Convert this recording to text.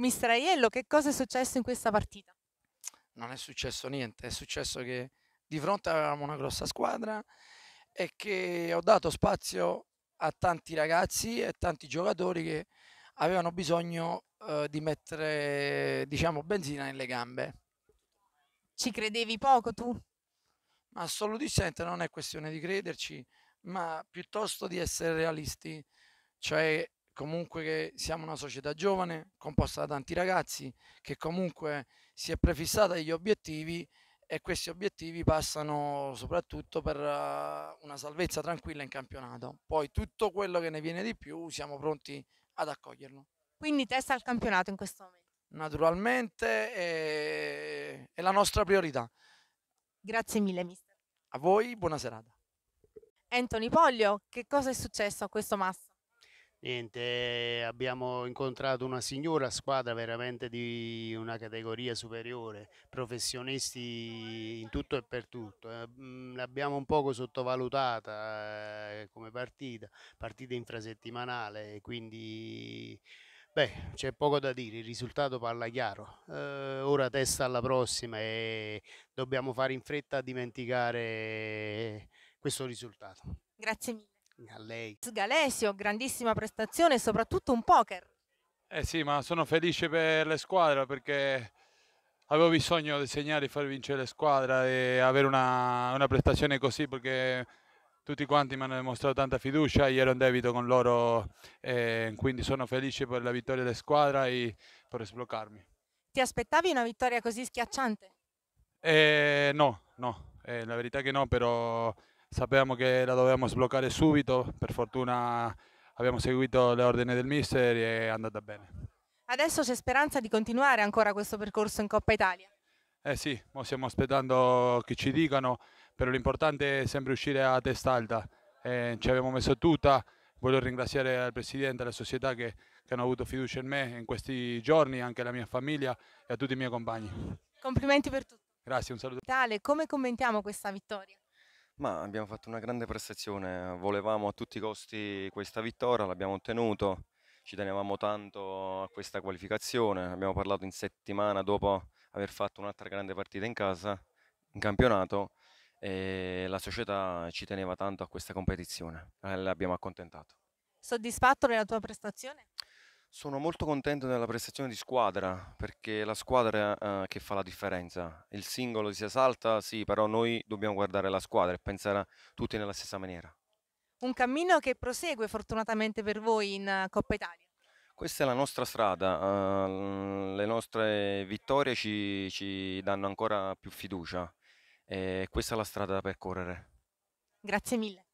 Mister Aiello, che cosa è successo in questa partita? Non è successo niente, è successo che di fronte avevamo una grossa squadra e che ho dato spazio a tanti ragazzi e tanti giocatori che avevano bisogno eh, di mettere diciamo benzina nelle gambe. Ci credevi poco tu? Ma assolutamente non è questione di crederci, ma piuttosto di essere realisti, cioè comunque siamo una società giovane composta da tanti ragazzi che comunque si è prefissata degli obiettivi e questi obiettivi passano soprattutto per eh, una salvezza tranquilla in campionato. Poi tutto quello che ne viene di più siamo pronti ad accoglierlo. Quindi testa al campionato in questo momento? Naturalmente è, è la nostra priorità. Grazie mille mister. A voi buona serata. Anthony Poglio, che cosa è successo a questo Massa? Niente, abbiamo incontrato una signora squadra veramente di una categoria superiore, professionisti in tutto e per tutto. Eh. Mm, l'abbiamo un poco sottovalutata eh, come partita, partita infrasettimanale, quindi beh, c'è poco da dire, il risultato parla chiaro. Eh, ora testa alla prossima e dobbiamo fare in fretta a dimenticare questo risultato. Grazie mille. A lei. Sgalesio, grandissima prestazione soprattutto un poker. Eh sì, ma sono felice per la squadra perché avevo bisogno di segnare e far vincere la squadra e avere una, una prestazione così perché tutti quanti mi hanno dimostrato tanta fiducia, io ero in debito con loro e quindi sono felice per la vittoria della squadra e per sbloccarmi. Ti aspettavi una vittoria così schiacciante? Eh, no, no, eh, la verità che no, però sapevamo che la dovevamo sbloccare subito, per fortuna abbiamo seguito le ordini del mister e è andata bene. Adesso c'è speranza di continuare ancora questo percorso in Coppa Italia? Eh sì, stiamo aspettando che ci dicano, però l'importante è sempre uscire a testa alta. Eh, ci abbiamo messo tutta, voglio ringraziare il Presidente e alla società che, che hanno avuto fiducia in me in questi giorni, anche la mia famiglia e a tutti i miei compagni. Complimenti per tutto. Grazie, un saluto. Tale, come commentiamo questa vittoria? Ma abbiamo fatto una grande prestazione, volevamo a tutti i costi questa vittoria, l'abbiamo ottenuto, ci tenevamo tanto a questa qualificazione, abbiamo parlato in settimana dopo aver fatto un'altra grande partita in casa, in campionato, e la società ci teneva tanto a questa competizione, l'abbiamo accontentato. Soddisfatto della tua prestazione? Sono molto contento della prestazione di squadra perché è la squadra eh, che fa la differenza. Il singolo si esalta, sì, però noi dobbiamo guardare la squadra e pensare tutti nella stessa maniera. Un cammino che prosegue fortunatamente per voi in Coppa Italia. Questa è la nostra strada, uh, le nostre vittorie ci, ci, danno ancora più fiducia e questa è la strada da percorrere. Grazie mille.